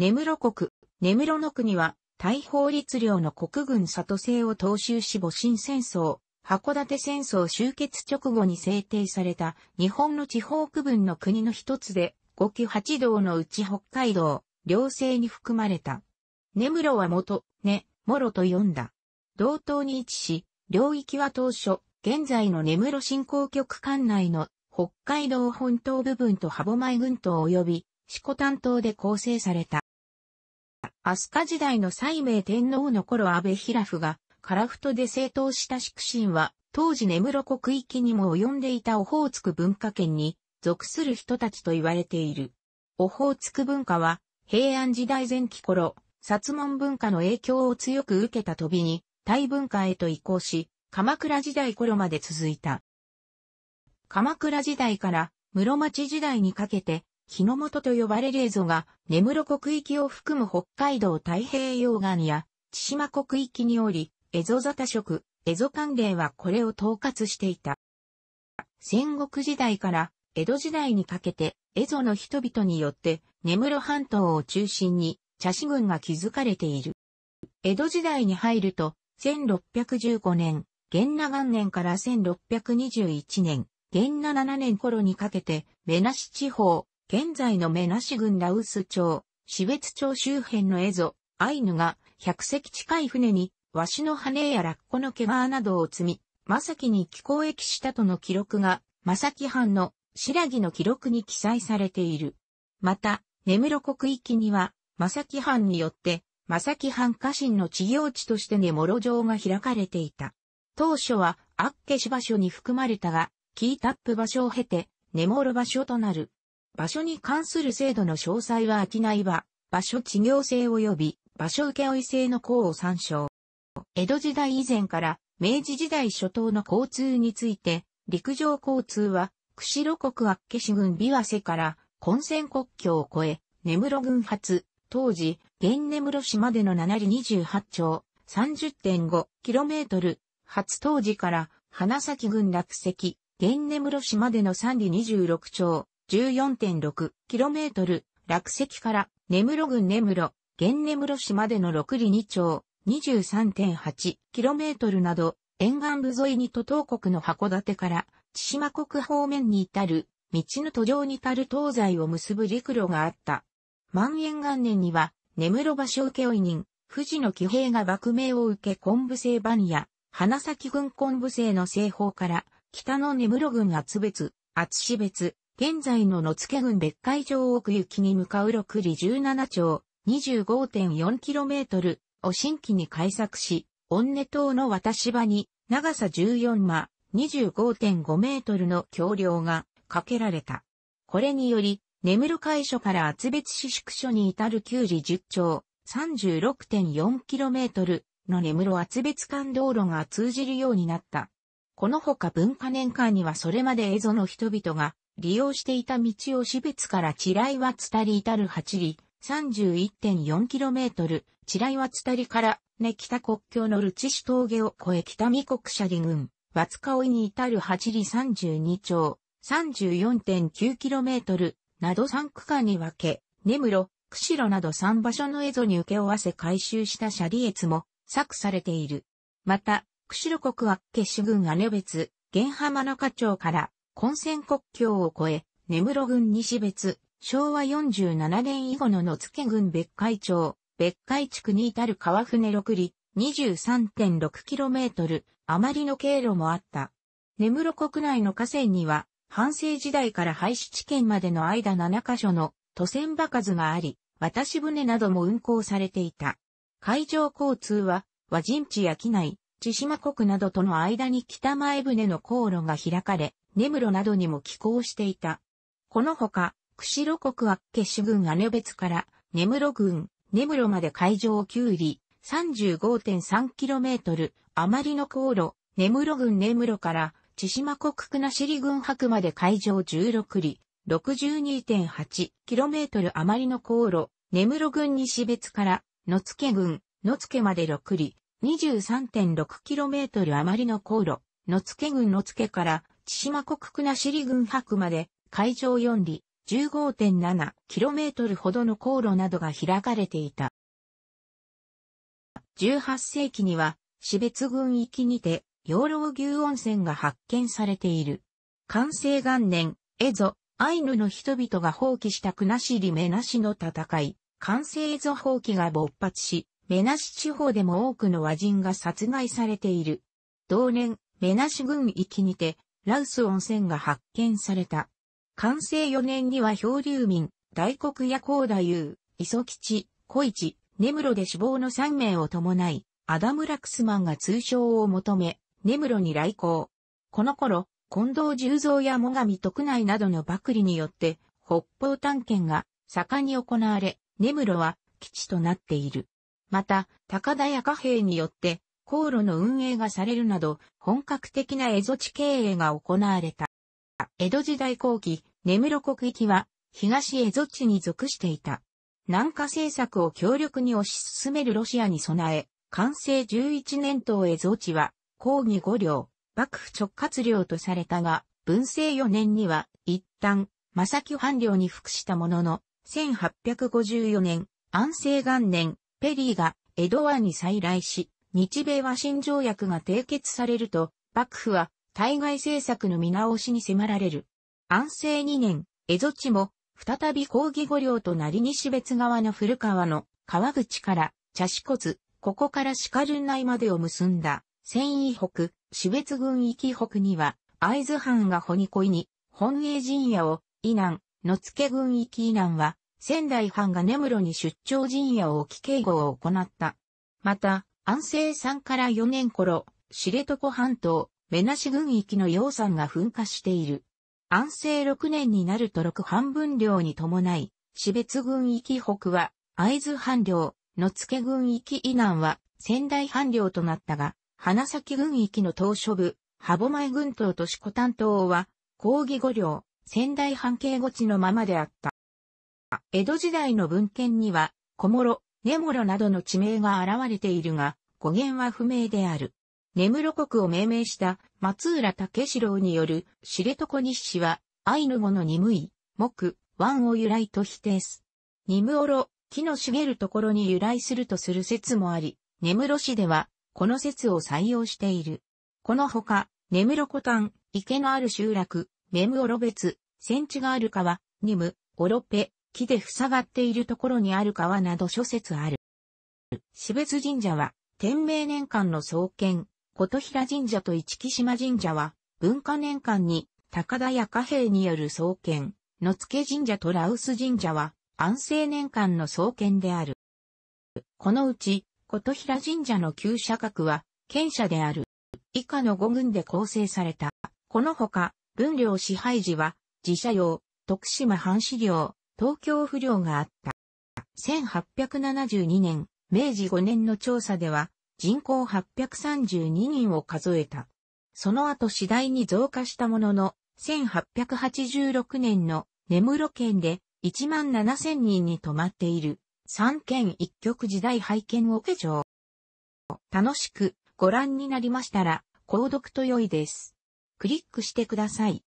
根室国、根室の国は、大法律領の国軍里制を踏襲し戊辰戦争、函館戦争終結直後に制定された日本の地方区分の国の一つで、5期8道のうち北海道、両政に含まれた。根室は元、根、諸と読んだ。道東に位置し、領域は当初、現在の根室振興局管内の北海道本島部分と歯舞群島及び、四股担当で構成された。飛鳥時代の西明天皇の頃安倍平夫が、樺太で政党した祝神は、当時根室国域にも及んでいたオホーツク文化圏に属する人たちと言われている。オホーツク文化は、平安時代前期頃、薩門文化の影響を強く受けたとびに、大文化へと移行し、鎌倉時代頃まで続いた。鎌倉時代から室町時代にかけて、日の元と呼ばれる蝦夷が、根室国域を含む北海道太平洋岸や、千島国域におり、蝦夷沙汰色、蝦夷関連はこれを統括していた。戦国時代から江戸時代にかけて、蝦夷の人々によって、根室半島を中心に、茶師軍が築かれている。江戸時代に入ると、1615年、元那元年から1621年、元那7年頃にかけて、目無し地方、現在のメナシ郡ウス町、標津町周辺のエゾ、アイヌが100隻近い船に、ワシの羽やラッコの毛皮などを積み、マサキに寄港駅したとの記録が、マサキ藩の白木の記録に記載されている。また、根室国域には、マサキ藩によって、マサキ藩家臣の治療地として根室城が開かれていた。当初は、アッケシ場所に含まれたが、キータップ場所を経て、根室場所となる。場所に関する制度の詳細は商いは、場所地業制及び場所請負制の項を参照。江戸時代以前から明治時代初頭の交通について、陸上交通は、釧路国厚岸郡琵琶瀬から混戦国境を越え、根室郡発、当時、現根室市までの7里28町、30.5km、発当時から、花咲郡落石、現根室市までの3里26町、14.6km、落石から根室郡根室、現根室市までの6里2町、23.8km など、沿岸部沿いに都東国の函館から、千島国方面に至る、道の途上に至る東西を結ぶ陸路があった。万延元年には、根室場所請負人、富士の騎兵が幕命を受け昆布製番屋、花咲郡昆布製の西方から、北の根室郡厚別、厚市別、現在の野付郡別海上奥行きに向かう6里17町 25.4km を新規に開削し、御根島の渡し場に長さ14マ25.5 m の橋梁が架けられた。これにより、根室海所から厚別市宿所に至る旧里10町 36.4km の根室厚別間道路が通じるようになった。このほか文化年間にはそれまで蝦夷の人々が利用していた道を死別から地雷はつたり至る8里、31.4km、地雷はつたりから、根北国境のルチシ峠を越え北見国社里郡、和塚追に至る8里32町、34.9km、など3区間に分け、根室、釧路など3場所の蝦夷に受け負わせ回収したシャリ越も、作されている。また、釧路国は、厚岸郡姉別、玄浜の課長から、混戦国境を越え、根室郡西別、昭和47年以後の野付郡別海町、別海地区に至る川船六里、23.6km、余りの経路もあった。根室国内の河川には、半生時代から廃止地圏までの間7カ所の渡船場数があり、渡し船なども運行されていた。海上交通は、和人地や機内、千島国などとの間に北前船の航路が開かれ、根室などにも寄港していた。このほか、釧路国は、厚岸郡姉別から根室郡根室まで海上を9里 35.3km 余りの航路、根室郡根室から千島国国後郡白まで海上16里 62.8km 余りの航路、根室郡西別から野付郡野付まで6里 23.6km 余りの航路、野付郡野付から千島国国後郡白まで海上4里 15.7km ほどの航路などが開かれていた。18世紀には、市別郡域にて、養老牛温泉が発見されている。完成元年、江戸、アイヌの人々が放棄した国後目なしの戦い、完成江戸放棄が勃発し、目なし地方でも多くの和人が殺害されている。同年、目なし軍域にて、羅臼温泉が発見された。完成4年には漂流民、大黒屋高太夫、磯吉、小市、根室で死亡の3名を伴い、アダム・ラクスマンが通称を求め、根室に来航。この頃、近藤十三や最上徳内などの幕利によって、北方探検が盛んに行われ、根室は基地となっている。また、高田屋貨幣によって、航路の運営がされるなど、本格的な蝦夷地経営が行われた。江戸時代後期、根室国域は、東蝦夷地に属していた。南下政策を強力に推し進めるロシアに備え、完成11年頭蝦夷地は、抗議5両、幕府直轄領とされたが、文政4年には、一旦、正木藩領に服したものの、1854年、安政元年、ペリーが江戸湾に再来し、日米和親条約が締結されると、幕府は対外政策の見直しに迫られる。安政2年、江戸地も、再び抗議御領となり西別側の古川の川口から茶子骨、ここから鹿 l 内までを結んだ、繊維北、市別郡域北には、会津藩がほにこいに、本営陣屋を、伊南、野付郡域伊南は、仙台藩が根室に出張陣屋を置き警護を行った。また、安政3から4年頃、知床半島、目なし群域の溶山が噴火している。安政6年になると6半分量に伴い、死別群域北は、会津半領、野付群域以南は、仙台半領となったが、花咲群域の島諸部、羽舞前群島と四股担当は、抗議五領、仙台半径五地のままであった。江戸時代の文献には、小諸、根室などの地名が現れているが、語源は不明である。根室国を命名した松浦武四郎による知床日誌は、アイヌ語のニムイ、木、湾を由来と否定す。ニムオロ、木の茂るところに由来するとする説もあり、根室市では、この説を採用している。このほか、根室古丹、池のある集落、メムオロ別、戦地がある川、ニム、オロペ、木で塞がっているところにある川など諸説ある。死別神社は、天明年間の創建、琴平神社と市木島神社は、文化年間に、高田屋貨幣による創建、野付神社と羅臼神社は、安政年間の創建である。このうち、琴平神社の旧社格は、県社である。以下の五軍で構成された。このほか、分領支配時は、自社用、徳島藩士領、東京不良があった。1872年、明治5年の調査では、人口832人を数えた。その後次第に増加したものの、1886年の根室県で1万7000人に止まっている三県一局時代拝見を受け上。楽しくご覧になりましたら、購読と良いです。クリックしてください。